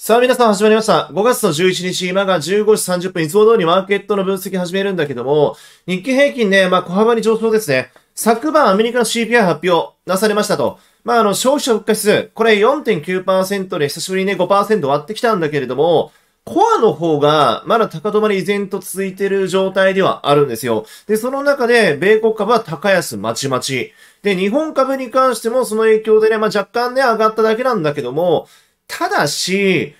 さあ皆さん始まりました。5月の11日、今が15時30分、いつも通りマーケットの分析始めるんだけども、日経平均ね、まあ小幅に上昇ですね。昨晩アメリカの CPI 発表なされましたと。まああの消費者物価指数、これ4.9%で久しぶりにね5%割ってきたんだけれども、コアの方がまだ高止まり依然と続いている状態ではあるんですよ。で、その中で米国株は高安まちまち。で、日本株に関してもその影響でね、まあ若干ね上がっただけなんだけども、ただし、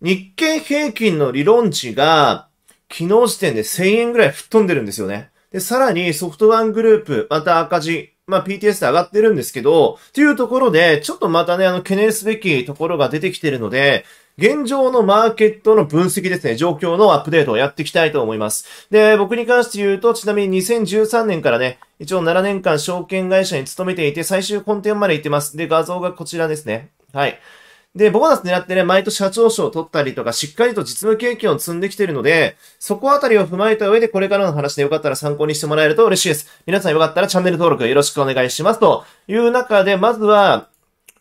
日経平均の理論値が、昨日時点で1000円ぐらい吹っ飛んでるんですよね。で、さらにソフトバングループ、また赤字、まあ PTS で上がってるんですけど、というところで、ちょっとまたね、あの、懸念すべきところが出てきてるので、現状のマーケットの分析ですね、状況のアップデートをやっていきたいと思います。で、僕に関して言うと、ちなみに2013年からね、一応7年間証券会社に勤めていて、最終コンテンまで行ってます。で、画像がこちらですね。はい。で、ボーナス狙ってね、毎年社長賞を取ったりとか、しっかりと実務経験を積んできているので、そこあたりを踏まえた上で、これからの話でよかったら参考にしてもらえると嬉しいです。皆さんよかったらチャンネル登録よろしくお願いします。という中で、まずは、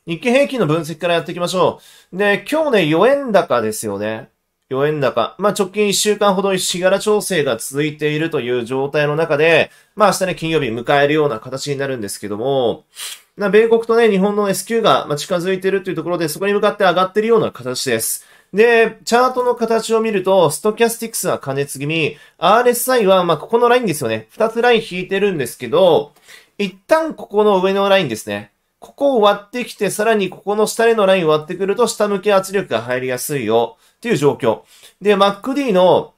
日経平均の分析からやっていきましょう。で、今日ね、4円高ですよね。4円高。まあ、直近1週間ほど石柄調整が続いているという状態の中で、まあ、明日ね、金曜日迎えるような形になるんですけども、な米国とね、日本の S q が近づいてるっていうところで、そこに向かって上がってるような形です。で、チャートの形を見ると、ストキャスティクスは加熱気味、RSI は、ま、ここのラインですよね。二つライン引いてるんですけど、一旦ここの上のラインですね。ここを割ってきて、さらにここの下へのラインを割ってくると、下向け圧力が入りやすいよ、っていう状況。で、MacD の、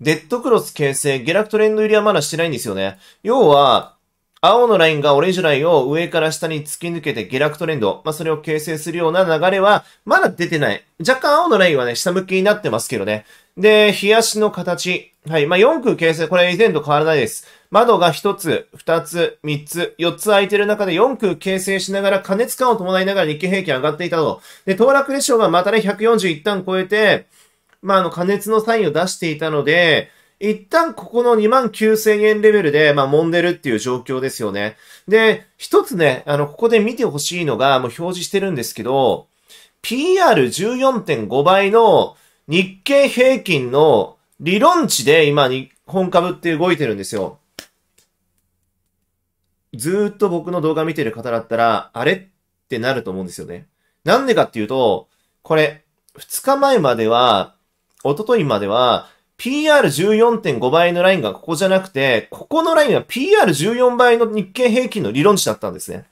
デッドクロス形成、下落トレンド入りはまだしてないんですよね。要は、青のラインがオレンジラインを上から下に突き抜けて下落トレンド、まあ、それを形成するような流れは、まだ出てない。若干青のラインはね、下向きになってますけどね。で、日足の形。はい。まあ、4区形成、これ以前と変わらないです。窓が1つ、2つ、3つ、4つ空いてる中で4区形成しながら、加熱感を伴いながら日経平均上がっていたと。で、騰落レシオがまたね、141旦超えて、まあ、あの、加熱のサインを出していたので、一旦ここの2万9000円レベルで、まあ、揉んでるっていう状況ですよね。で、一つね、あの、ここで見てほしいのが、もう表示してるんですけど、PR14.5 倍の日経平均の理論値で今日本株って動いてるんですよ。ずーっと僕の動画見てる方だったら、あれってなると思うんですよね。なんでかっていうと、これ、2日前までは、一昨日までは、PR14.5 倍のラインがここじゃなくて、ここのラインは PR14 倍の日経平均の理論値だったんですね。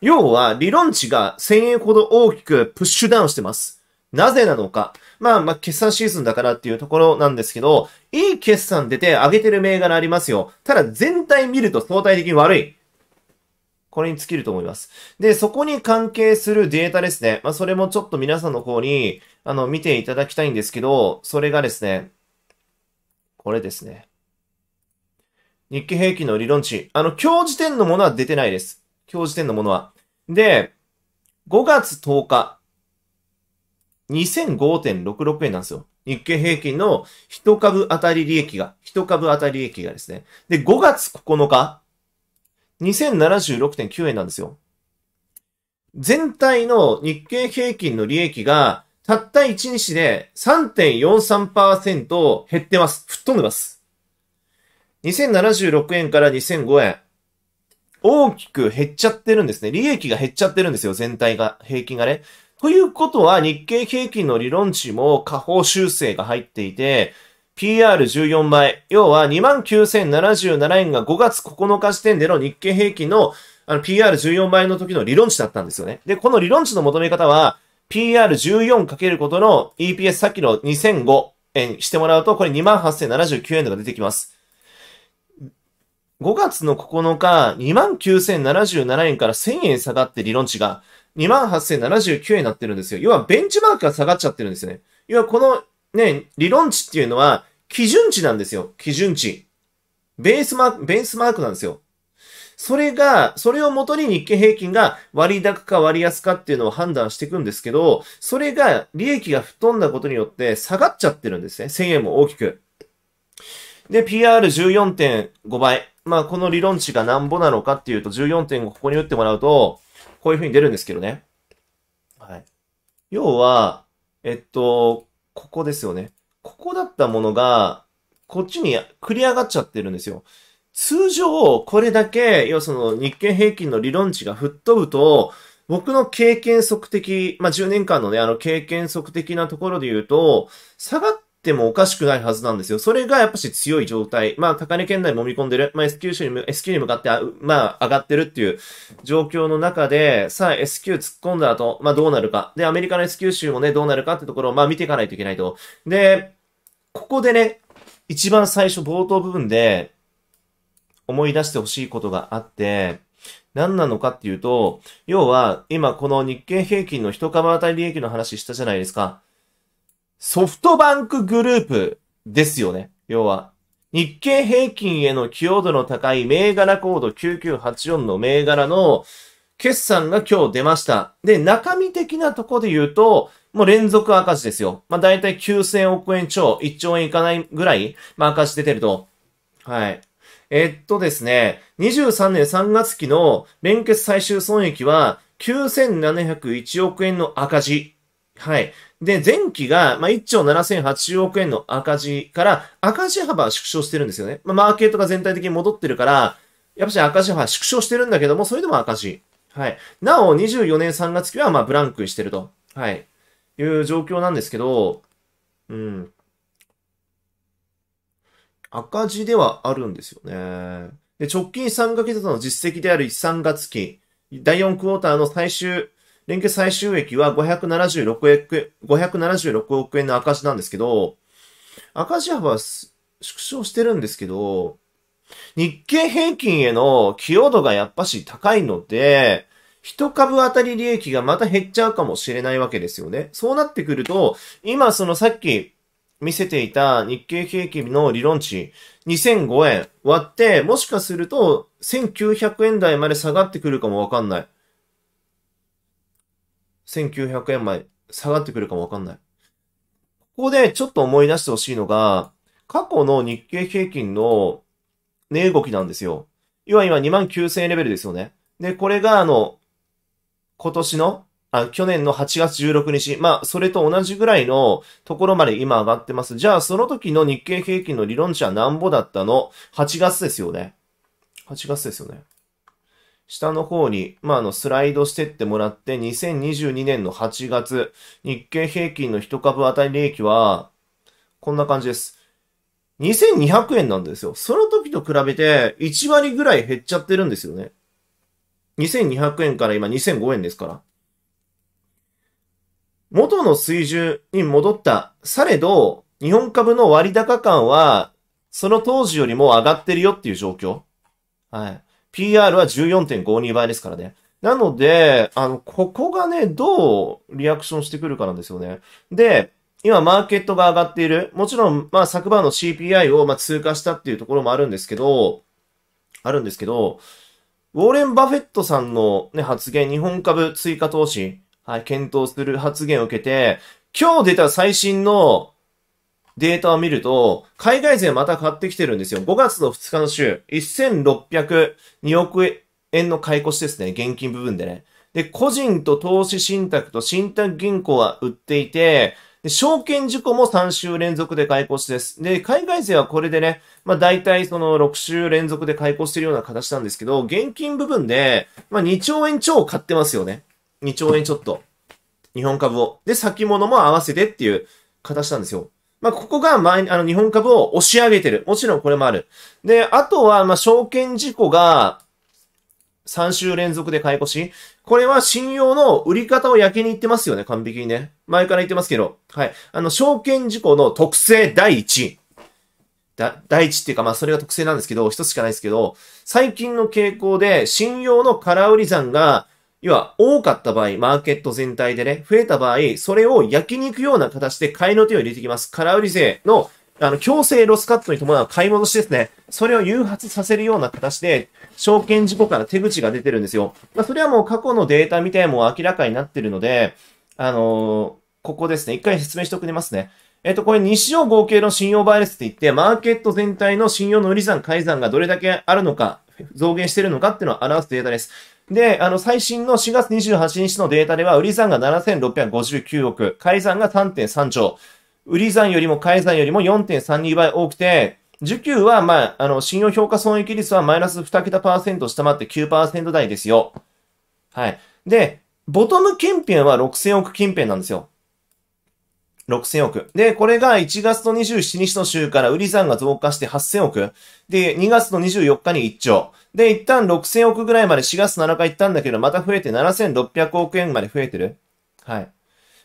要は、理論値が1000円ほど大きくプッシュダウンしてます。なぜなのか。まあ、まあ、決算シーズンだからっていうところなんですけど、いい決算出て上げてる銘柄ありますよ。ただ、全体見ると相対的に悪い。これに尽きると思います。で、そこに関係するデータですね。まあ、それもちょっと皆さんの方に、あの、見ていただきたいんですけど、それがですね、これですね。日経平均の理論値。あの、今日時点のものは出てないです。今日時点のものは。で、5月10日、2005.66円なんですよ。日経平均の1株当たり利益が、1株当たり利益がですね。で、5月9日、2076.9円なんですよ。全体の日経平均の利益がたった1日で3.43%減ってます。吹っ飛んでます。2076円から2005円。大きく減っちゃってるんですね。利益が減っちゃってるんですよ。全体が、平均がね。ということは、日経平均の理論値も下方修正が入っていて、PR14 倍。要は29,077円が5月9日時点での日経平均のあの PR14 倍の時の理論値だったんですよね。で、この理論値の求め方は、PR14 かけることの EPS さっきの2005円してもらうと、これ28,079円とか出てきます。5月の9日、29,077円から1,000円下がって理論値が28,079円になってるんですよ。要はベンチマークが下がっちゃってるんですよね。要はこのね、理論値っていうのは基準値なんですよ。基準値。ベースマーク、ベースマークなんですよ。それが、それをもとに日経平均が割高か割安かっていうのを判断していくんですけど、それが利益が吹っ飛んだことによって下がっちゃってるんですね。1000円も大きく。で、PR14.5 倍。まあ、この理論値がなんぼなのかっていうと、14.5ここに打ってもらうと、こういう風に出るんですけどね。はい。要は、えっと、ここですよね。ここだったものが、こっちに繰り上がっちゃってるんですよ。通常、これだけ、要はその日経平均の理論値が吹っ飛ぶと、僕の経験則的、まあ、10年間のね、あの経験則的なところで言うと、下がってもおかしくないはずなんですよ。それがやっぱし強い状態。まあ、高値圏内揉み込んでる。まあ、S q に、S q に向かって、まあ、上がってるっていう状況の中で、さあ S q 突っ込んだ後、まあ、どうなるか。で、アメリカの S q 州もね、どうなるかってところを、まあ、見ていかないといけないと。で、ここでね、一番最初冒頭部分で、思い出してほしいことがあって、何なのかっていうと、要は、今この日経平均の一株当たり利益の話したじゃないですか。ソフトバンクグループですよね。要は。日経平均への寄与度の高い銘柄コード9984の銘柄の決算が今日出ました。で、中身的なとこで言うと、もう連続赤字ですよ。まあ、だいたい9000億円超、1兆円いかないぐらい、まあ、赤字出てると。はい。えっとですね、23年3月期の連結最終損益は9701億円の赤字。はい。で、前期が、まあ、1兆7 0 0億円の赤字から、赤字幅は縮小してるんですよね。まあ、マーケットが全体的に戻ってるから、やっぱり赤字幅縮小してるんだけども、それでも赤字。はい。なお、24年3月期は、ま、ブランクしてると。はい。いう状況なんですけど、うん。赤字ではあるんですよね。で、直近3ヶ月の実績である3月期、第4クォーターの最終、連結最終益は576億576億円の赤字なんですけど、赤字幅は縮小してるんですけど、日経平均への寄与度がやっぱし高いので、一株当たり利益がまた減っちゃうかもしれないわけですよね。そうなってくると、今そのさっき見せていた日経平均の理論値2005円割って、もしかすると1900円台まで下がってくるかもわかんない。1900円まで下がってくるかもわかんない。ここでちょっと思い出してほしいのが、過去の日経平均の値動きなんですよ。要は今2万9000円レベルですよね。で、これがあの、今年のあ、去年の8月16日、まあ、それと同じぐらいのところまで今上がってます。じゃあ、その時の日経平均の理論値はなんぼだったの ?8 月ですよね。8月ですよね。下の方に、まあ、あの、スライドしてってもらって、2022年の8月、日経平均の1株当たり利益は、こんな感じです。2200円なんですよ。その時と比べて、1割ぐらい減っちゃってるんですよね。2200円から今2005円ですから。元の水準に戻った。されど、日本株の割高感は、その当時よりも上がってるよっていう状況。はい。PR は14.52倍ですからね。なので、あの、ここがね、どうリアクションしてくるかなんですよね。で、今マーケットが上がっている。もちろん、まあ昨晩の CPI をまあ通過したっていうところもあるんですけど、あるんですけど、ウォーレン・バフェットさんのね、発言、日本株追加投資、はい、検討する発言を受けて、今日出た最新のデータを見ると、海外勢また買ってきてるんですよ。5月の2日の週、1602億円の買い越しですね。現金部分でね。で、個人と投資信託と信託銀行は売っていて、で、証券事故も3週連続で買い越しです。で、海外勢はこれでね、まあ大体その6週連続で買い越してるような形なんですけど、現金部分で、まあ2兆円超買ってますよね。2兆円ちょっと。日本株を。で、先物も合わせてっていう形なんですよ。まあ、ここが前あの、日本株を押し上げてる。もちろんこれもある。で、あとは、まあ、証券事故が、3週連続で買い越し。これは信用の売り方を焼けに行ってますよね、完璧にね。前から言ってますけど。はい。あの、証券事故の特性第一。だ、第一っていうか、まあ、それが特性なんですけど、一つしかないですけど、最近の傾向で、信用の空売り算が要は多かった場合、マーケット全体でね、増えた場合、それを焼き肉ような形で買いの手を入れてきます。空売り税の、あの、強制ロスカットに伴う買い戻しですね。それを誘発させるような形で、証券事故から手口が出てるんですよ。まあ、それはもう過去のデータみたいも明らかになってるので、あのー、ここですね。一回説明しておれますね。えっと、これ、日常合計の信用倍率って言って、マーケット全体の信用の売り算、改ざんがどれだけあるのか、増減してるのかっていうのを表すデータです。で、あの、最新の4月28日のデータでは、売り算が7659億、買い算が3.3兆。売り算よりも買い算よりも4.32倍多くて、受給は、まあ、あの、信用評価損益率はマイナス2桁パーセント下回って9%台ですよ。はい。で、ボトム近辺は6000億近辺なんですよ。6000億。で、これが1月の27日の週から売り算が増加して8000億。で、2月の24日に1兆。で、一旦6000億ぐらいまで4月7日行ったんだけど、また増えて7600億円まで増えてる。はい。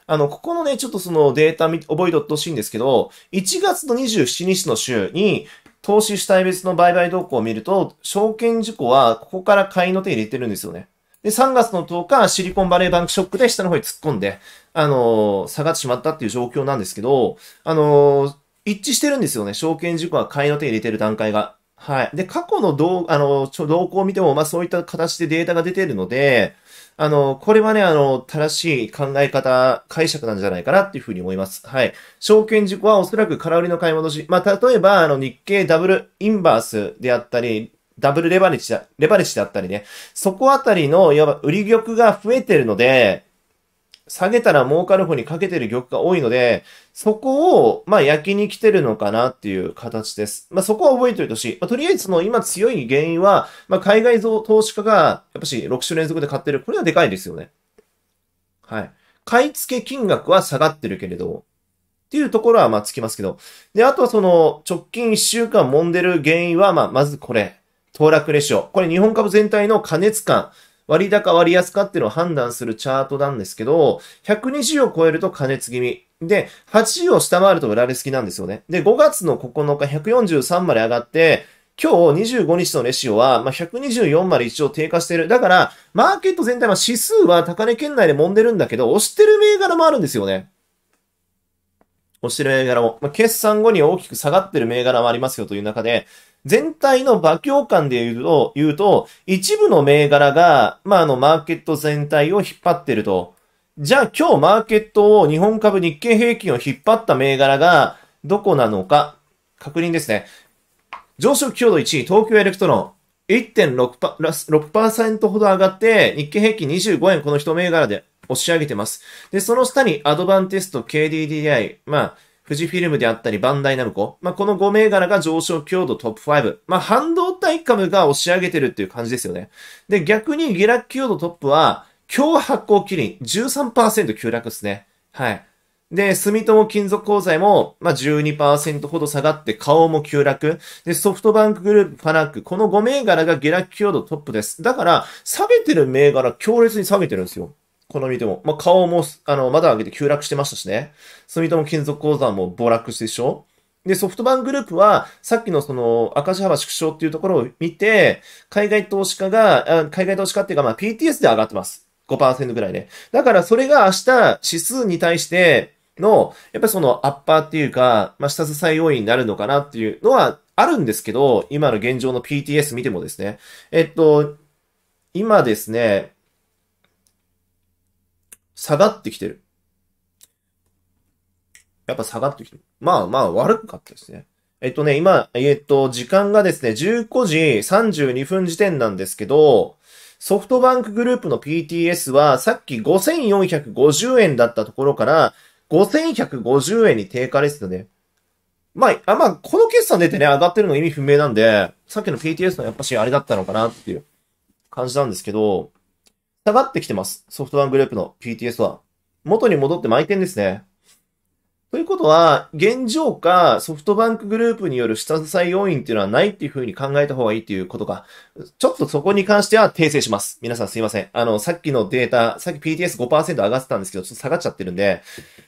あの、ここのね、ちょっとそのデータ覚えとってほしいんですけど、1月の27日の週に、投資主体別の売買動向を見ると、証券事故はここから買いの手入れてるんですよね。で、3月の10日、シリコンバレーバンクショックで下の方に突っ込んで、あのー、下がってしまったっていう状況なんですけど、あのー、一致してるんですよね。証券事故は買いの手に入れてる段階が。はい。で、過去の動、あのー、動向を見ても、まあ、そういった形でデータが出てるので、あの、これはね、あの、正しい考え方、解釈なんじゃないかなっていうふうに思います。はい。証券事故はおそらく空売りの買い戻し。まあ、例えば、あの、日経ダブルインバースであったり、ダブルレバレッジだ、レバレッジだったりね、そこあたりの、いわば売り玉が増えてるので、下げたら儲かる方にかけてる玉が多いので、そこを、まあ、焼きに来てるのかなっていう形です。まあ、そこは覚えておいてほしい。まあ、とりあえず、その、今強い原因は、まあ、海外投資家が、やっぱし、6週連続で買ってる。これはでかいですよね。はい。買い付け金額は下がってるけれど、っていうところは、まあ、つきますけど。で、あとはその、直近1週間揉んでる原因は、まあ、まずこれ。騰落レシオ。これ日本株全体の過熱感、割高割安かっていうのを判断するチャートなんですけど、120を超えると過熱気味。で、80を下回ると売られ好きなんですよね。で、5月の9日143まで上がって、今日25日のレシオは、まあ、124まで一応低下してる。だから、マーケット全体は指数は高値圏内で揉んでるんだけど、押してる銘柄もあるんですよね。してる銘柄も、まあ、決算後に大きく下がってる銘柄もありますよという中で、全体の馬強感で言うと、言うと、一部の銘柄が、まあ、あの、マーケット全体を引っ張ってると。じゃあ今日マーケットを日本株日経平均を引っ張った銘柄がどこなのか、確認ですね。上昇強度1位、東京エレクトロン。1.6%ほど上がって、日経平均25円この一銘柄で押し上げてます。で、その下にアドバンテスト、KDDI、まあ、富士フィルムであったり、バンダイナムコ。まあ、この5銘柄が上昇強度トップ5。まあ、半導体株が押し上げてるっていう感じですよね。で、逆に下落強度トップは、強発行キリン13%急落ですね。はい。で、住友金属鉱材も、まあ、12%ほど下がって、顔も急落。で、ソフトバンクグループ、ファナック、この5銘柄が下落強度トップです。だから、下げてる銘柄強烈に下げてるんですよ。この見ても。まあ、顔も、あの、まだ上げて急落してましたしね。住友金属鉱山も暴落してでしょで、ソフトバンクグループは、さっきのその赤字幅縮小っていうところを見て、海外投資家が、海外投資家っていうか、まあ、PTS で上がってます。5%ぐらいね。だからそれが明日指数に対しての、やっぱりそのアッパーっていうか、まあ、下支え要因になるのかなっていうのはあるんですけど、今の現状の PTS 見てもですね。えっと、今ですね、下がってきてる。やっぱ下がってきてる。まあまあ悪かったですね。えっとね、今、えっと、時間がですね、1 5時32分時点なんですけど、ソフトバンクグループの PTS はさっき5450円だったところから5150円に低下ですよね。まあ、あまあ、この決算出てね、上がってるの意味不明なんで、さっきの PTS のやっぱしあれだったのかなっていう感じなんですけど、下がってきてます。ソフトバンクグループの PTS は。元に戻って満点ですね。ということは、現状か、ソフトバンクグループによる下支え要因っていうのはないっていうふうに考えた方がいいっていうことか。ちょっとそこに関しては訂正します。皆さんすいません。あの、さっきのデータ、さっき PTS5% 上がってたんですけど、ちょっと下がっちゃってるんで、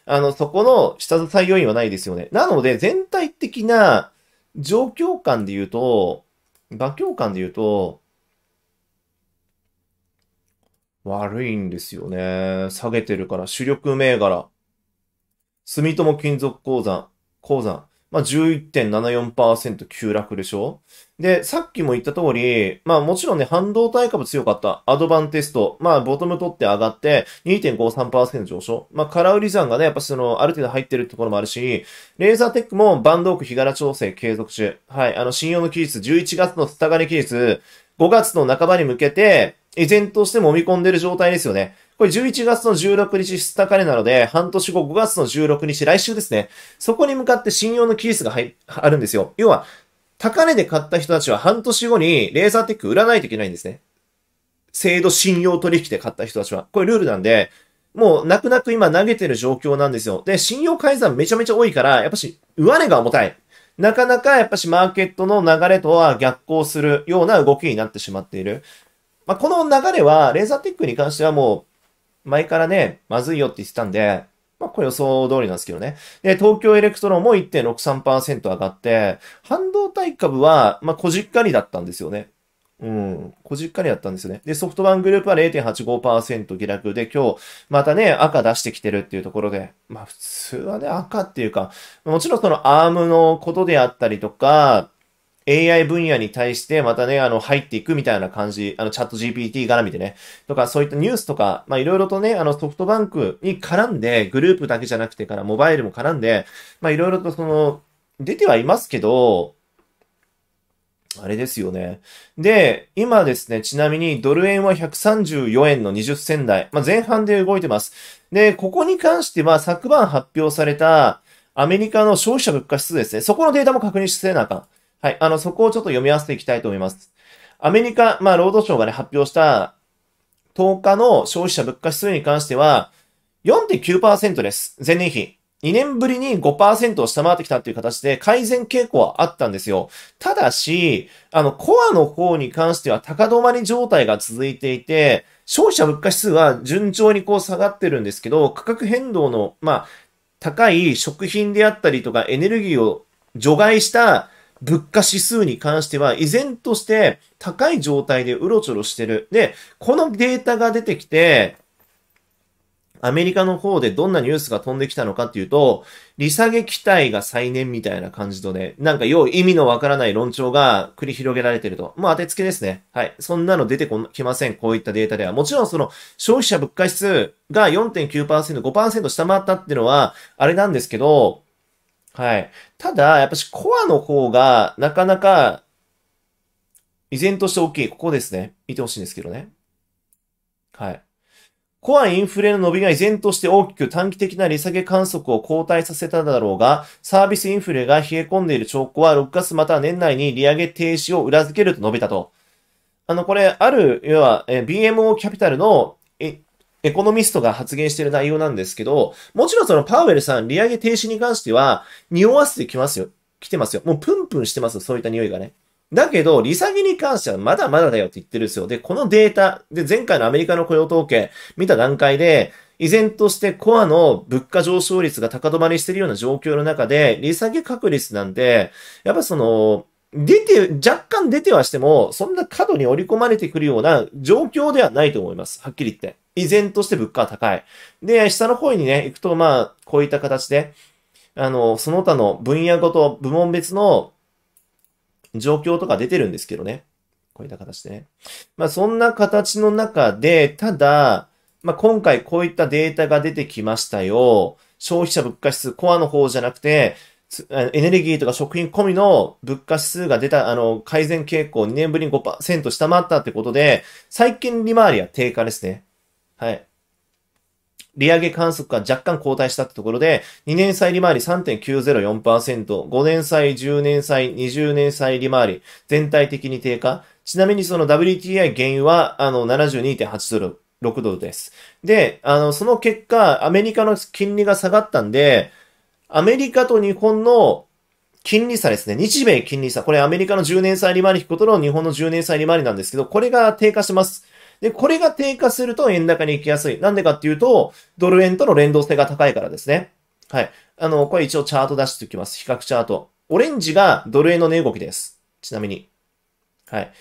あの、そこの下支え要因はないですよね。なので、全体的な状況感で言うと、馬況感で言うと、悪いんですよね。下げてるから、主力銘柄。住友金属鉱山、鉱山。まあ、11.74%急落でしょで、さっきも言った通り、まあもちろんね、半導体株強かった。アドバンテスト。まあ、ボトム取って上がって2.53%上昇。まあ、空売り算がね、やっぱその、ある程度入ってるところもあるし、レーザーテックもバンドーク日柄調整継続中。はい、あの、信用の期日、11月の下がり期日、5月の半ばに向けて、依然として揉み込んでる状態ですよね。これ11月の16日スタカレなので、半年後5月の16日、来週ですね。そこに向かって信用の期日があるんですよ。要は、高値で買った人たちは半年後にレーザーテック売らないといけないんですね。制度信用取引で買った人たちは。これルールなんで、もう泣く泣く今投げてる状況なんですよ。で、信用改ざんめちゃめちゃ多いから、やっぱし、上値が重たい。なかなかやっぱしマーケットの流れとは逆行するような動きになってしまっている。まあ、この流れは、レーザーテックに関してはもう、前からね、まずいよって言ってたんで、まあ、これ予想通りなんですけどね。で、東京エレクトロンも1.63%上がって、半導体株は、まこじっかりだったんですよね。うん。こじっかりだったんですよね。で、ソフトバンクグループは0.85%下落で、今日、またね、赤出してきてるっていうところで、まあ普通はね、赤っていうか、もちろんそのアームのことであったりとか、AI 分野に対してまたね、あの、入っていくみたいな感じ、あの、チャット GPT 絡みでね、とか、そういったニュースとか、まあ、いろいろとね、あの、ソフトバンクに絡んで、グループだけじゃなくてから、モバイルも絡んで、まいろいろとその、出てはいますけど、あれですよね。で、今ですね、ちなみにドル円は134円の20銭台。まあ、前半で動いてます。で、ここに関しては昨晩発表されたアメリカの消費者物価指数ですね。そこのデータも確認してなあかん。はい。あの、そこをちょっと読み合わせていきたいと思います。アメリカ、まあ、労働省がね、発表した10日の消費者物価指数に関しては、4.9%です。前年比。2年ぶりに5%を下回ってきたっていう形で改善傾向はあったんですよ。ただし、あの、コアの方に関しては高止まり状態が続いていて、消費者物価指数は順調にこう下がってるんですけど、価格変動の、まあ、高い食品であったりとかエネルギーを除外した物価指数に関しては依然として高い状態でうろちょろしてる。で、このデータが出てきて、アメリカの方でどんなニュースが飛んできたのかっていうと、利下げ期待が再燃みたいな感じとね、なんかよう意味のわからない論調が繰り広げられてると。もう当てつけですね。はい。そんなの出てこきません。こういったデータでは。もちろんその消費者物価指数が4.9%、5%下回ったっていうのは、あれなんですけど、はい。ただ、やっぱしコアの方が、なかなか、依然として大きい。ここですね。見てほしいんですけどね。はい。コアインフレの伸びが依然として大きく短期的な利下げ観測を後退させただろうが、サービスインフレが冷え込んでいる兆候は6月または年内に利上げ停止を裏付けると述べたと。あの、これ、ある、要は、BMO キャピタルのエコノミストが発言している内容なんですけど、もちろんそのパウエルさん、利上げ停止に関しては、匂わせてきますよ。来てますよ。もうプンプンしてますよ。そういった匂いがね。だけど、利下げに関してはまだまだだよって言ってるんですよ。で、このデータ、で、前回のアメリカの雇用統計見た段階で、依然としてコアの物価上昇率が高止まりしてるような状況の中で、利下げ確率なんで、やっぱその、出て、若干出てはしても、そんな過度に織り込まれてくるような状況ではないと思います。はっきり言って。依然として物価は高い。で、下の方にね、行くと、まあ、こういった形で、あの、その他の分野ごと、部門別の状況とか出てるんですけどね。こういった形でね。まあ、そんな形の中で、ただ、まあ、今回こういったデータが出てきましたよ。消費者物価指数、コアの方じゃなくて、エネルギーとか食品込みの物価指数が出た、あの、改善傾向2年ぶりに5%下回ったってことで、最近利回りは低下ですね。はい。利上げ観測が若干後退したってところで、2年債利回り3.904%、5年債、10年債、20年債利回り、全体的に低下。ちなみにその WTI 原油は、あの、72.8ドル、6ドルです。で、あの、その結果、アメリカの金利が下がったんで、アメリカと日本の金利差ですね。日米金利差。これアメリカの10年債利回り引くことの日本の10年債利回りなんですけど、これが低下します。で、これが低下すると円高に行きやすい。なんでかっていうと、ドル円との連動性が高いからですね。はい。あの、これ一応チャート出しておきます。比較チャート。オレンジがドル円の値動きです。ちなみに。はい。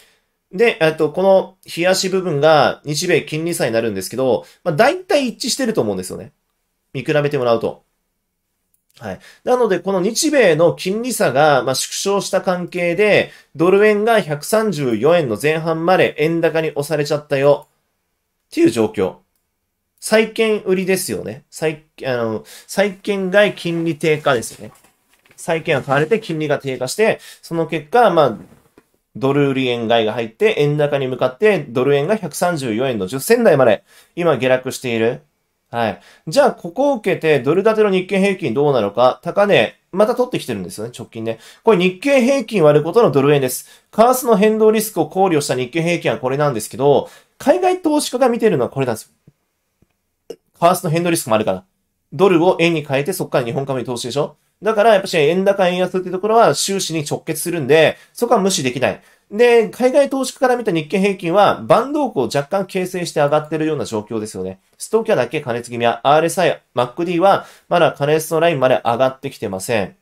で、えっと、この冷足部分が日米金利差になるんですけど、まあ、大体一致してると思うんですよね。見比べてもらうと。はい。なので、この日米の金利差が、ま縮小した関係で、ドル円が134円の前半まで円高に押されちゃったよ。っていう状況。債券売りですよね。債、あの、債券外金利低下ですよね。債券が買われて金利が低下して、その結果、まあ、ドル売り円買いが入って、円高に向かって、ドル円が134円の10銭台まで、今下落している。はい。じゃあ、ここを受けて、ドル建ての日経平均どうなのか、高値、また取ってきてるんですよね、直近ね。これ日経平均割ることのドル円です。為替の変動リスクを考慮した日経平均はこれなんですけど、海外投資家が見てるのはこれなんですよ。ースの変動リスクもあるから。ドルを円に変えて、そこから日本株に投資でしょだから、やっぱし円高円安っていうところは終始に直結するんで、そこは無視できない。で、海外投資家から見た日経平均は、バンドークを若干形成して上がってるような状況ですよね。ストーキャだけ加熱気味は、RSI、MacD は、まだ加熱のラインまで上がってきてません。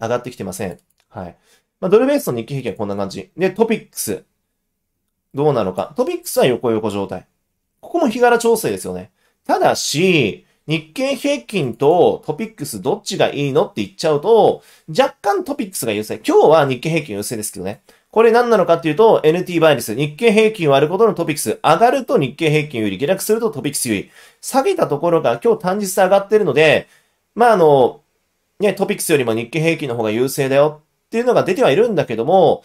上がってきてません。はい。まあ、ドルベースの日経平均はこんな感じ。で、トピックス。どうなのか。トピックスは横横状態。ここも日柄調整ですよね。ただし、日経平均とトピックスどっちがいいのって言っちゃうと、若干トピックスが優勢。今日は日経平均優勢ですけどね。これ何なのかっていうと、NT 倍率、日経平均割ることのトピックス、上がると日経平均より、下落するとトピックスより、下げたところが今日単日上がってるので、まああの、ね、トピックスよりも日経平均の方が優勢だよっていうのが出てはいるんだけども、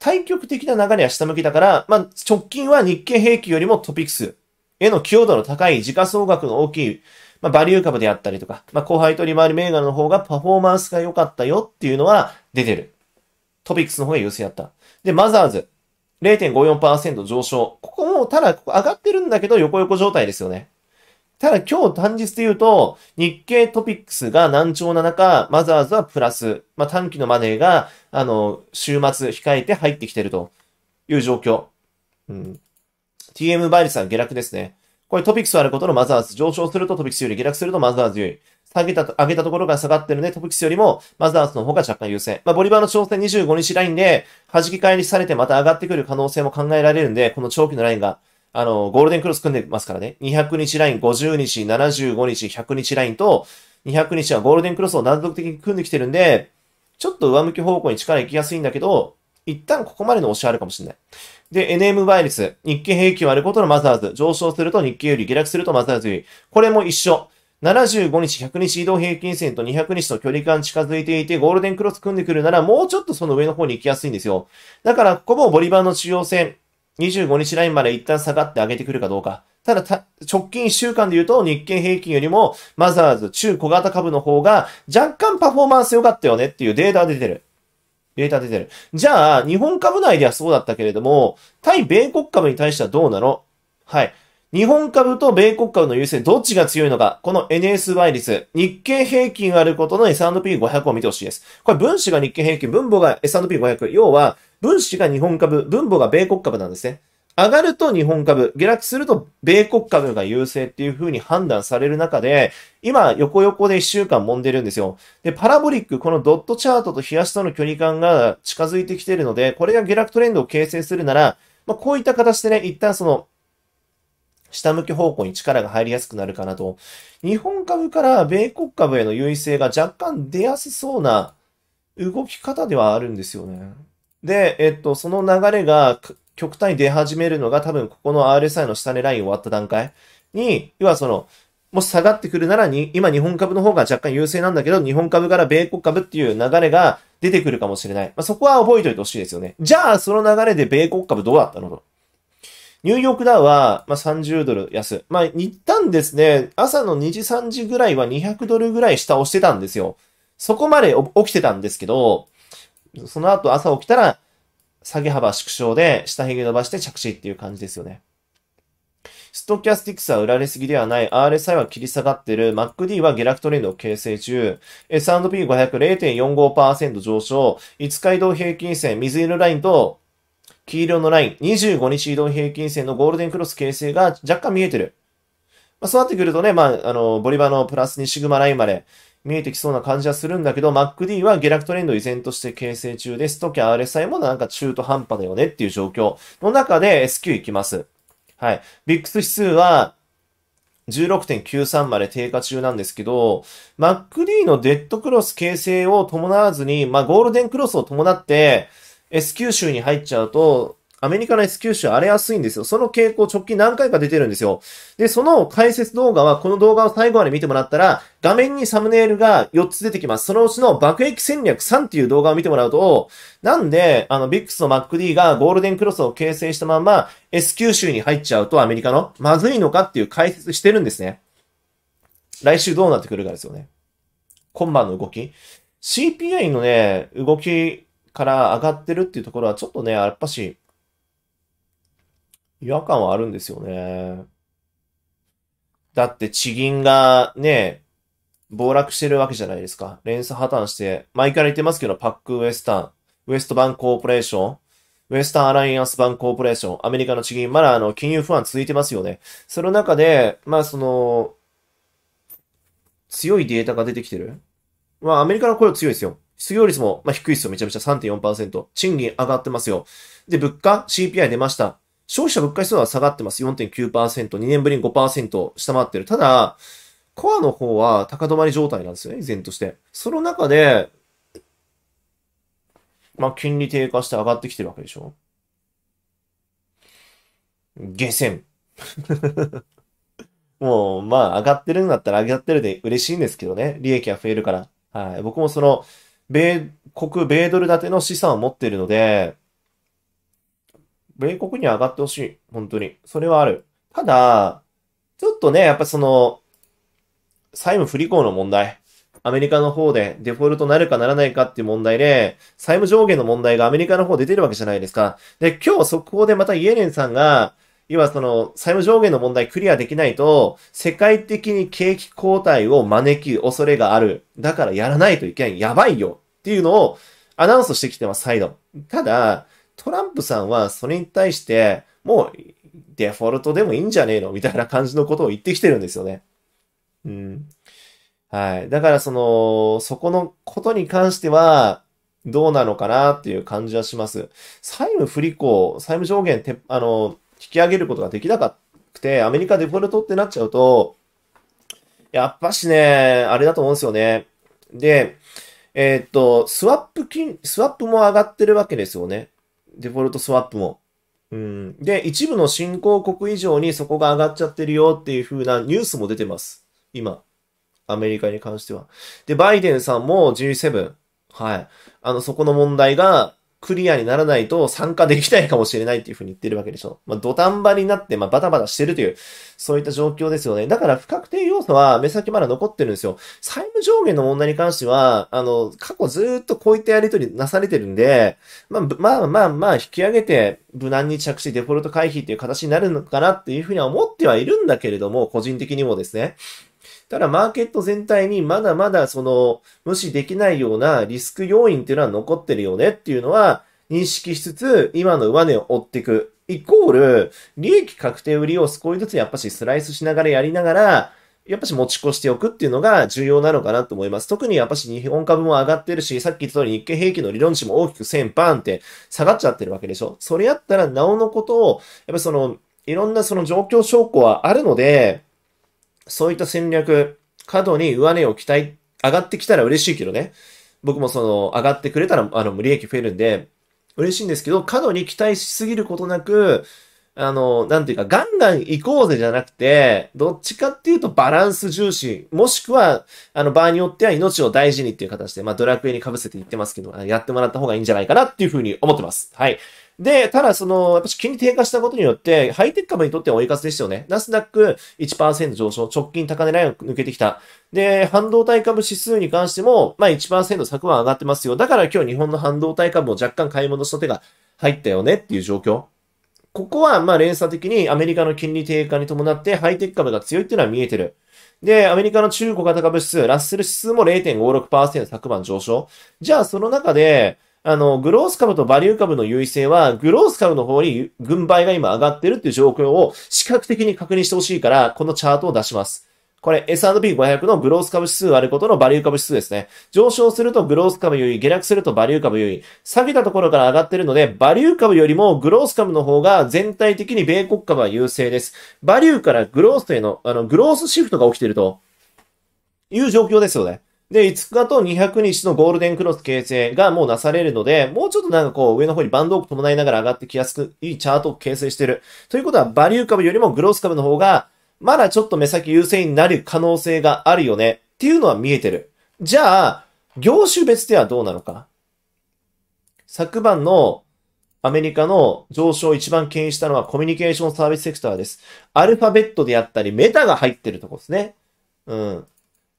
対極的な流れは下向きだから、まあ直近は日経平均よりもトピックスへの寄与度の高い時価総額の大きいまあ、バリュー株であったりとか、まあ、後輩取り回り銘柄の方がパフォーマンスが良かったよっていうのは出てる。トピックスの方が優勢だった。で、マザーズ、0.54%上昇。ここも、ただ、ここ上がってるんだけど、横横状態ですよね。ただ今日単日で言うと、日経トピックスが難聴な中、マザーズはプラス、まあ、短期のマネーが、あの、週末控えて入ってきてるという状況。うん。TM バイルさは下落ですね。これトピックスをあることのマザーズ。上昇するとトピックスより下落するとマザーズ優位。下げたと、上げたところが下がってるね。トピックスよりもマザーズの方が若干優先。まあ、ボリバーの挑戦25日ラインで弾き返りされてまた上がってくる可能性も考えられるんで、この長期のラインが、あの、ゴールデンクロス組んでますからね。200日ライン、50日、75日、100日ラインと、200日はゴールデンクロスを断続的に組んできてるんで、ちょっと上向き方向に力行きやすいんだけど、一旦ここまでの押しあるかもしれない。で、NM 倍率、日経平均割ることのマザーズ、上昇すると日経より下落するとマザーズより、これも一緒。75日、100日移動平均線と200日の距離感近づいていて、ゴールデンクロス組んでくるなら、もうちょっとその上の方に行きやすいんですよ。だから、ここもボリバーの中央線、25日ラインまで一旦下がって上げてくるかどうか。ただ直近1週間で言うと、日経平均よりも、マザーズ、中小型株の方が、若干パフォーマンス良かったよねっていうデータが出てる。データ出てる。じゃあ、日本株内ではそうだったけれども、対米国株に対してはどうなのはい。日本株と米国株の優勢、どっちが強いのか、この NSY 率、日経平均割ることの S&P500 を見てほしいです。これ分子が日経平均、分母が S&P500。要は、分子が日本株、分母が米国株なんですね。上がると日本株、下落すると米国株が優勢っていう風に判断される中で、今横横で一週間揉んでるんですよ。で、パラボリック、このドットチャートと冷やしとの距離感が近づいてきてるので、これが下落トレンドを形成するなら、まあ、こういった形でね、一旦その、下向き方向に力が入りやすくなるかなと。日本株から米国株への優位性が若干出やすそうな動き方ではあるんですよね。で、えっと、その流れが、極端に出始めるのが多分ここの RSI の下値ライン終わった段階に、要はその、もし下がってくるならに、今日本株の方が若干優勢なんだけど、日本株から米国株っていう流れが出てくるかもしれない。まあ、そこは覚えておいてほしいですよね。じゃあ、その流れで米国株どうだったのと。ニューヨークダウは、まあ、30ドル安。まあ、一旦ですね、朝の2時3時ぐらいは200ドルぐらい下押してたんですよ。そこまで起きてたんですけど、その後朝起きたら下げ幅縮小で、下髭伸ばして着地っていう感じですよね。ストキャスティクスは売られすぎではない、RSI は切り下がってる、MacD は下落トレンドを形成中、S&P500 0.45%上昇、5日移動平均線、水色ラインと黄色のライン、25日移動平均線のゴールデンクロス形成が若干見えてる。まあ、そうなってくるとね、まあ、あの、ボリバのプラス2シグマラインまで、見えてきそうな感じはするんだけど、MacD は下落トレンド依然として形成中です。時は RSI もなんか中途半端だよねっていう状況の中で S q いきます。はい。ビッ x ス指数は、16.93まで低下中なんですけど、MacD のデッドクロス形成を伴わずに、まあゴールデンクロスを伴って S q 州に入っちゃうと、アメリカの S 九州荒れやすいんですよ。その傾向直近何回か出てるんですよ。で、その解説動画は、この動画を最後まで見てもらったら、画面にサムネイルが4つ出てきます。そのうちの爆撃戦略3っていう動画を見てもらうと、なんで、あの、ビックスの MacD がゴールデンクロスを形成したまま、S 九州に入っちゃうとアメリカの、まずいのかっていう解説してるんですね。来週どうなってくるかですよね。今晩の動き。CPI のね、動きから上がってるっていうところは、ちょっとね、やっぱし、違和感はあるんですよね。だって地銀がね、暴落してるわけじゃないですか。連鎖破綻して、前から言ってますけど、パックウエスタン、ウエストバンコーポレーション、ウエスタンアライアンスバンコーポレーション、アメリカの地銀、まだあの、金融不安続いてますよね。その中で、まあその、強いデータが出てきてる。まあアメリカの雇用強いですよ。失業率も、まあ、低いですよ。めちゃめちゃ3.4%。賃金上がってますよ。で、物価 ?CPI 出ました。消費者物価指数は下がってます。4.9%、2年ぶりに5%下回ってる。ただ、コアの方は高止まり状態なんですよね、依然として。その中で、まあ、金利低下して上がってきてるわけでしょ。下船。もう、まあ、上がってるんだったら上がってるで嬉しいんですけどね。利益は増えるから。はい。僕もその、米国、米ドル建ての資産を持ってるので、米国に上がってほしい。本当に。それはある。ただ、ちょっとね、やっぱその、債務不履行の問題。アメリカの方でデフォルトなるかならないかっていう問題で、債務上限の問題がアメリカの方出てるわけじゃないですか。で、今日速報でまたイエレンさんが、今その債務上限の問題クリアできないと、世界的に景気後退を招き恐れがある。だからやらないといけない。やばいよ。っていうのをアナウンスしてきてます、再度。ただ、トランプさんはそれに対して、もうデフォルトでもいいんじゃねえのみたいな感じのことを言ってきてるんですよね。うん。はい。だからその、そこのことに関しては、どうなのかなっていう感じはします。債務不履行、債務上限て、あの、引き上げることができなくて、アメリカデフォルトってなっちゃうと、やっぱしね、あれだと思うんですよね。で、えー、っと、スワップ金、スワップも上がってるわけですよね。デフォルトスワップも。うん。で、一部の新興国以上にそこが上がっちゃってるよっていう風なニュースも出てます。今。アメリカに関しては。で、バイデンさんも G7。はい。あの、そこの問題が、クリアにならないと参加できないかもしれないっていうふうに言ってるわけでしょ。まあ、土壇場になって、まあ、バタバタしてるという、そういった状況ですよね。だから、不確定要素は目先まだ残ってるんですよ。債務上限の問題に関しては、あの、過去ずっとこういったやりとりなされてるんで、まあ、まあまあまあ、引き上げて、無難に着地、デフォルト回避っていう形になるのかなっていうふうには思ってはいるんだけれども、個人的にもですね。ただマーケット全体にまだまだその無視できないようなリスク要因っていうのは残ってるよねっていうのは認識しつつ今の上値を追っていく。イコール、利益確定売りを少しずつやっぱしスライスしながらやりながら、やっぱし持ち越しておくっていうのが重要なのかなと思います。特にやっぱし日本株も上がってるし、さっき言った通り日経平均の理論値も大きく1000パーンって下がっちゃってるわけでしょ。それやったらなおのことを、やっぱその、いろんなその状況証拠はあるので、そういった戦略、過度に上値を期待、上がってきたら嬉しいけどね。僕もその、上がってくれたら、あの、無利益増えるんで、嬉しいんですけど、過度に期待しすぎることなく、あの、なんていうか、ガンガン行こうぜじゃなくて、どっちかっていうとバランス重視、もしくは、あの、場合によっては命を大事にっていう形で、まあ、ドラクエに被せて言ってますけど、やってもらった方がいいんじゃないかなっていうふうに思ってます。はい。で、ただその、やっぱ金利低下したことによって、ハイテク株にとっては追い風ですよね。ナスダック1%上昇、直近高値ラインを抜けてきた。で、半導体株指数に関しても、まあ1%昨晩上がってますよ。だから今日日本の半導体株も若干買い戻した手が入ったよねっていう状況。ここは、まあ連鎖的にアメリカの金利低下に伴ってハイテク株が強いっていうのは見えてる。で、アメリカの中古型株指数、ラッセル指数も0.56%昨晩上昇。じゃあ、その中で、あの、グロース株とバリュー株の優位性は、グロース株の方に軍配が今上がってるっていう状況を視覚的に確認してほしいから、このチャートを出します。これ S&P500 のグロース株指数割ることのバリュー株指数ですね。上昇するとグロース株優位、下落するとバリュー株優位。下げたところから上がってるので、バリュー株よりもグロース株の方が全体的に米国株は優勢です。バリューからグロースへの、あの、グロースシフトが起きてるという状況ですよね。で、5日と200日のゴールデンクロス形成がもうなされるので、もうちょっとなんかこう上の方にバンドを伴いながら上がってきやすく、いいチャートを形成してる。ということは、バリュー株よりもグロース株の方が、まだちょっと目先優勢になる可能性があるよねっていうのは見えてる。じゃあ、業種別ではどうなのか。昨晩のアメリカの上昇を一番牽引したのはコミュニケーションサービスセクターです。アルファベットであったり、メタが入ってるとこですね。うん。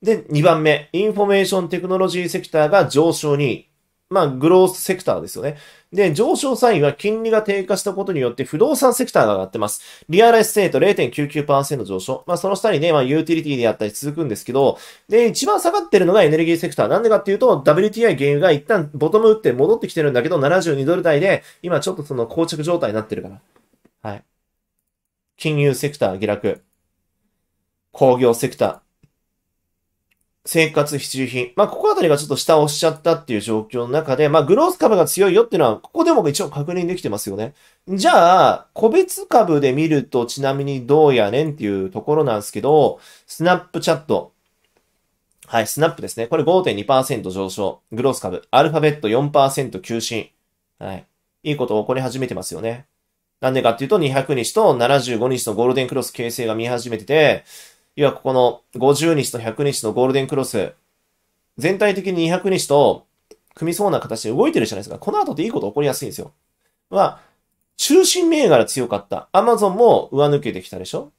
で、2番目、インフォメーションテクノロジーセクターが上昇に、まあ、グロースセクターですよね。で、上昇サインは金利が低下したことによって不動産セクターが上がってます。リアルエステート0.99%上昇。まあ、その下にね、まあ、ユーティリティであったり続くんですけど、で、一番下がってるのがエネルギーセクター。なんでかっていうと、WTI 原油が一旦ボトム打って戻ってきてるんだけど、72ドル台で、今ちょっとその膠着状態になってるから。はい。金融セクター下落。工業セクター生活必需品。まあ、ここあたりがちょっと下押しちゃったっていう状況の中で、まあ、グロース株が強いよっていうのは、ここでも一応確認できてますよね。じゃあ、個別株で見るとちなみにどうやねんっていうところなんですけど、スナップチャット。はい、スナップですね。これ5.2%上昇。グロース株。アルファベット4%急進。はい。いいこと起こり始めてますよね。なんでかっていうと、200日と75日のゴールデンクロス形成が見始めてて、要はここの50日と100日のゴールデンクロス、全体的に200日と組みそうな形で動いてるじゃないですか。この後っていいこと起こりやすいんですよ。まあ、中心銘柄強かった。アマゾンも上抜けてきたでしょ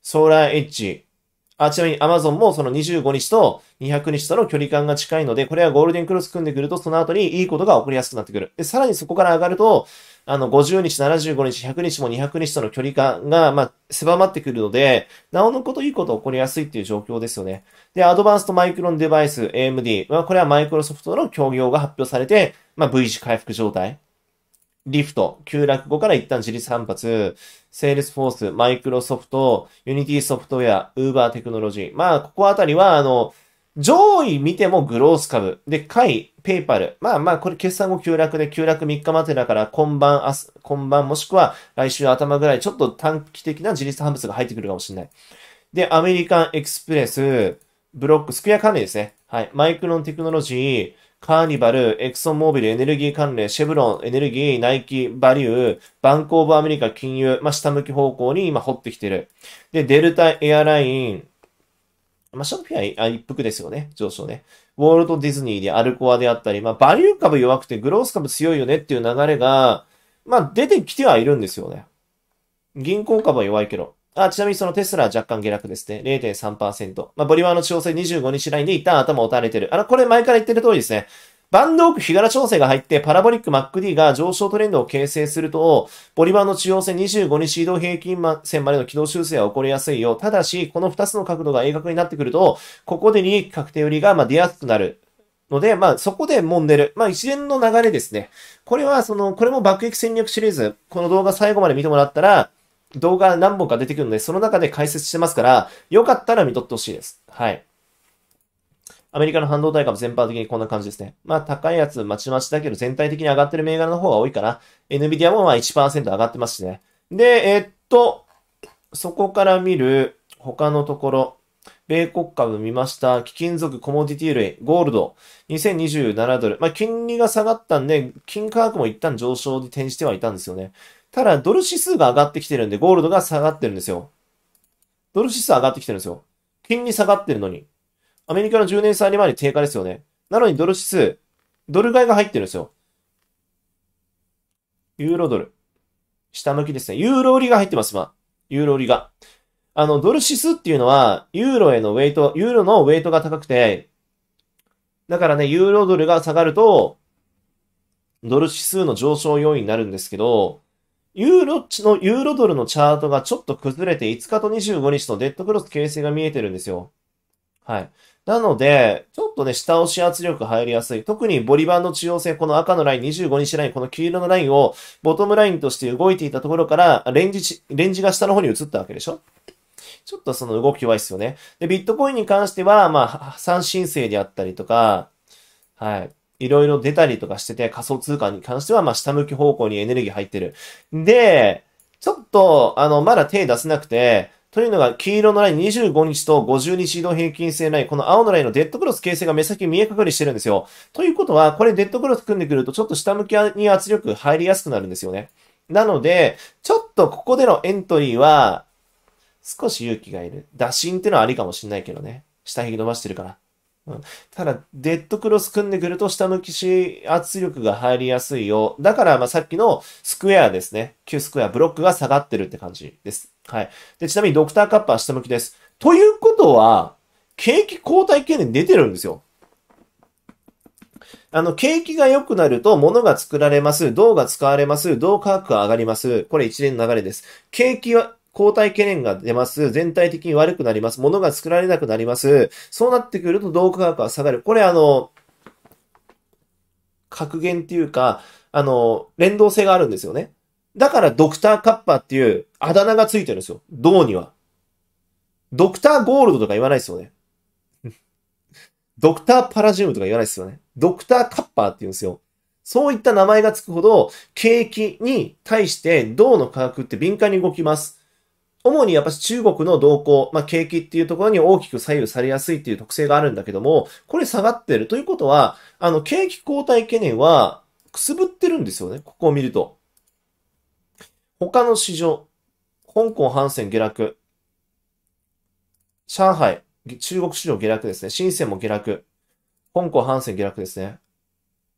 ソーラーエッジ、あ、ちなみに Amazon もその25日と200日との距離感が近いので、これはゴールデンクロス組んでくると、その後にいいことが起こりやすくなってくる。で、さらにそこから上がると、あの、50日、75日、100日も200日との距離感が、まあ、狭まってくるので、なおのこといいこと起こりやすいっていう状況ですよね。で、アドバンストマイクロンデバイス、AMD、まあ、これはマイクロソフトの協業が発表されて、まあ、V 字回復状態。リフト、急落後から一旦自立反発、セールスフォース、マイクロソフト、ユニティソフトウェア、ウーバーテクノロジー。まあ、ここあたりは、あの、上位見てもグロース株。で、下位、ペイパル。まあまあ、これ決算後急落で、急落3日までだから、今晩、明日、今晩もしくは来週頭ぐらい、ちょっと短期的な自立反発が入ってくるかもしれない。で、アメリカンエクスプレス、ブロック、スクエア関連ですね。はい。マイクロンテクノロジー、カーニバル、エクソンモービル、エネルギー関連、シェブロン、エネルギー、ナイキ、バリュー、バンクオブアメリカ金融、まあ、下向き方向に今掘ってきてる。で、デルタエアライン、まあ、ショッピアは一服ですよね、上昇ね。ウォールト・ディズニーでアルコアであったり、まあ、バリュー株弱くてグロース株強いよねっていう流れが、まあ、出てきてはいるんですよね。銀行株は弱いけど。あちなみにそのテスラは若干下落ですね。0.3%。まあ、ボリバーの調整25日ラインで一旦頭を打たれてる。あの、これ前から言ってる通りですね。バンドオーク日柄調整が入ってパラボリック MACD が上昇トレンドを形成すると、ボリバーの中央線25日移動平均線までの軌道修正は起こりやすいよ。ただし、この2つの角度が鋭角になってくると、ここで利益確定売りがま出やすくなる。ので、まあ、そこで揉んでる。まあ、一連の流れですね。これは、その、これも爆撃戦略シリーズ、この動画最後まで見てもらったら、動画何本か出てくるので、その中で解説してますから、よかったら見とってほしいです。はい。アメリカの半導体株全般的にこんな感じですね。まあ高いやつまちまちだけど全体的に上がってる銘柄の方が多いかな。NVIDIA もまあ1%上がってますしね。で、えっと、そこから見る他のところ、米国株見ました。貴金属、コモディティ類、ゴールド、2027ドル。まあ金利が下がったんで、金価格も一旦上昇に転じてはいたんですよね。ただ、ドル指数が上がってきてるんで、ゴールドが下がってるんですよ。ドル指数上がってきてるんですよ。金利下がってるのに。アメリカの10年債利回り低下ですよね。なのにドル指数、ドル買いが入ってるんですよ。ユーロドル。下向きですね。ユーロ売りが入ってます、今。ユーロ売りが。あの、ドル指数っていうのは、ユーロへのウェイト、ユーロのウェイトが高くて、だからね、ユーロドルが下がると、ドル指数の上昇要因になるんですけど、ユーロの、ユーロドルのチャートがちょっと崩れて5日と25日のデッドクロス形成が見えてるんですよ。はい。なので、ちょっとね、下押し圧力入りやすい。特にボリバンの中央線、この赤のライン、25日ライン、この黄色のラインをボトムラインとして動いていたところから、レンジ、レンジが下の方に移ったわけでしょちょっとその動きはいいですよね。で、ビットコインに関しては、まあ、破申請であったりとか、はい。いろいろ出たりとかしてて、仮想通貨に関しては、まあ、下向き方向にエネルギー入ってる。で、ちょっと、あの、まだ手出せなくて、というのが、黄色のライン25日と50日移動平均線ライン、この青のラインのデッドクロス形成が目先見え隠れしてるんですよ。ということは、これデッドクロス組んでくると、ちょっと下向きに圧力入りやすくなるんですよね。なので、ちょっとここでのエントリーは、少し勇気がいる。打診ってのはありかもしんないけどね。下引き伸ばしてるから。うん、ただ、デッドクロス組んでくると下向きし圧力が入りやすいよ。だから、まさっきのスクエアですね。Q スクエア、ブロックが下がってるって感じです。はい。で、ちなみにドクターカッパー下向きです。ということは、景気後退懸念出てるんですよ。あの、景気が良くなると物が作られます、銅が使われます、銅価格が上がります。これ一連の流れです。景気は抗体懸念が出ます。全体的に悪くなります。物が作られなくなります。そうなってくると、同価格は下がる。これ、あの、格言っていうか、あの、連動性があるんですよね。だから、ドクターカッパーっていうあだ名がついてるんですよ。銅には。ドクターゴールドとか言わないですよね。ドクターパラジウムとか言わないですよね。ドクターカッパーって言うんですよ。そういった名前がつくほど、景気に対して銅の価格って敏感に動きます。主にやっぱり中国の動向、まあ、景気っていうところに大きく左右されやすいっていう特性があるんだけども、これ下がってる。ということは、あの、景気後退懸念はくすぶってるんですよね。ここを見ると。他の市場、香港反戦下落。上海、中国市場下落ですね。深センも下落。香港反戦下落ですね。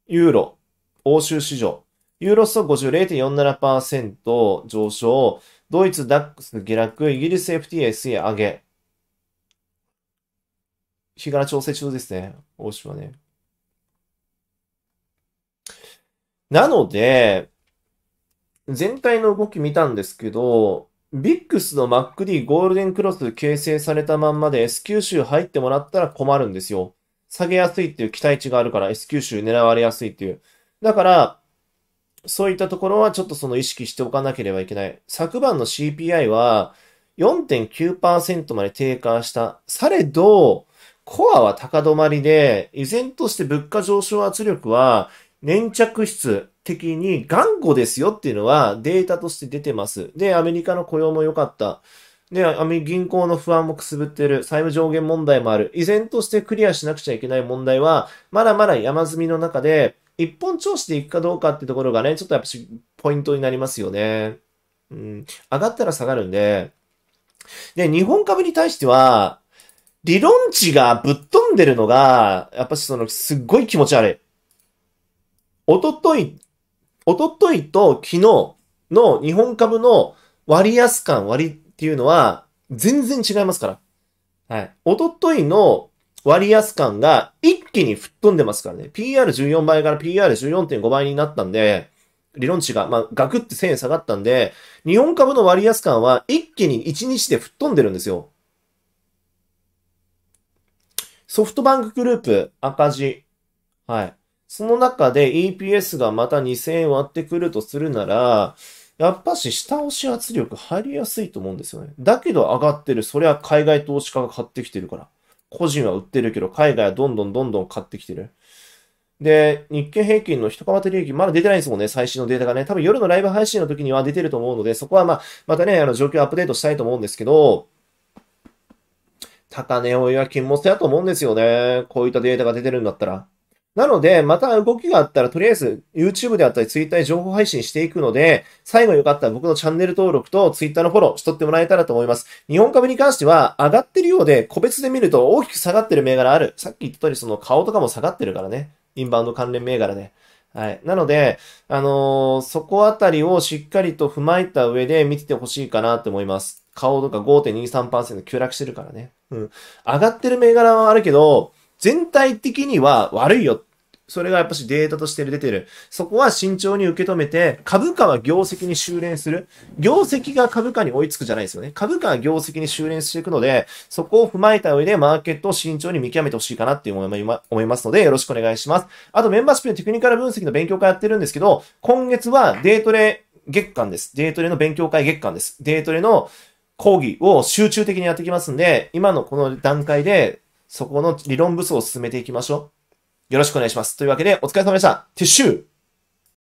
ユーロ、欧州市場。ユーロスト50.47%上昇、ドイツダックス下落、イギリス FTSE 上げ。日柄調整中ですね。欧州はね。なので、全体の動き見たんですけど、ビックスの MacD ゴールデンクロス形成されたまんまで S 九州入ってもらったら困るんですよ。下げやすいっていう期待値があるから S 九州狙われやすいっていう。だから、そういったところはちょっとその意識しておかなければいけない。昨晩の CPI は4.9%まで低下した。されど、コアは高止まりで、依然として物価上昇圧力は粘着質的に頑固ですよっていうのはデータとして出てます。で、アメリカの雇用も良かった。で、アメ銀行の不安もくすぶってる。債務上限問題もある。依然としてクリアしなくちゃいけない問題は、まだまだ山積みの中で、一本調子でいくかどうかってところがね、ちょっとやっぱポイントになりますよね。うん、上がったら下がるんで。で、日本株に対しては、理論値がぶっ飛んでるのが、やっぱしその、すっごい気持ち悪い。おととい、おとといと昨日の日本株の割安感、割っていうのは、全然違いますから。はい。おとといの割安感が一気に吹っ飛んでますからね。PR14 倍から PR14.5 倍になったんで、理論値が、まあ、ガクって1000円下がったんで、日本株の割安感は一気に1日で吹っ飛んでるんですよ。ソフトバンクグループ赤字。はい。その中で EPS がまた2000円割ってくるとするなら、やっぱし下押し圧力入りやすいと思うんですよね。だけど上がってる。それは海外投資家が買ってきてるから。個人は売ってるけど、海外はどんどんどんどん買ってきてる。で、日経平均の一株当たり利益、まだ出てないんですもんね、最新のデータがね。多分夜のライブ配信の時には出てると思うので、そこはまあ、またね、あの、状況アップデートしたいと思うんですけど、高値追いは禁物だと思うんですよね。こういったデータが出てるんだったら。なので、また動きがあったら、とりあえず YouTube であったり Twitter で情報配信していくので、最後よかったら僕のチャンネル登録と Twitter のフォローしとってもらえたらと思います。日本株に関しては上がってるようで、個別で見ると大きく下がってる銘柄ある。さっき言った通りその顔とかも下がってるからね。インバウンド関連銘柄ね。はい。なので、あのー、そこあたりをしっかりと踏まえた上で見ててほしいかなと思います。顔とか5.23%急落してるからね。うん。上がってる銘柄はあるけど、全体的には悪いよ。それがやっぱしデータとして出てる。そこは慎重に受け止めて、株価は業績に修練する。業績が株価に追いつくじゃないですよね。株価は業績に修練していくので、そこを踏まえた上でマーケットを慎重に見極めてほしいかなっていう思いますので、よろしくお願いします。あとメンバーシップのテクニカル分析の勉強会やってるんですけど、今月はデートレ月間です。デートレの勉強会月間です。デートレの講義を集中的にやってきますんで、今のこの段階でそこの理論武装を進めていきましょう。よろしくお願いします。というわけで、お疲れ様でした。ティッシュ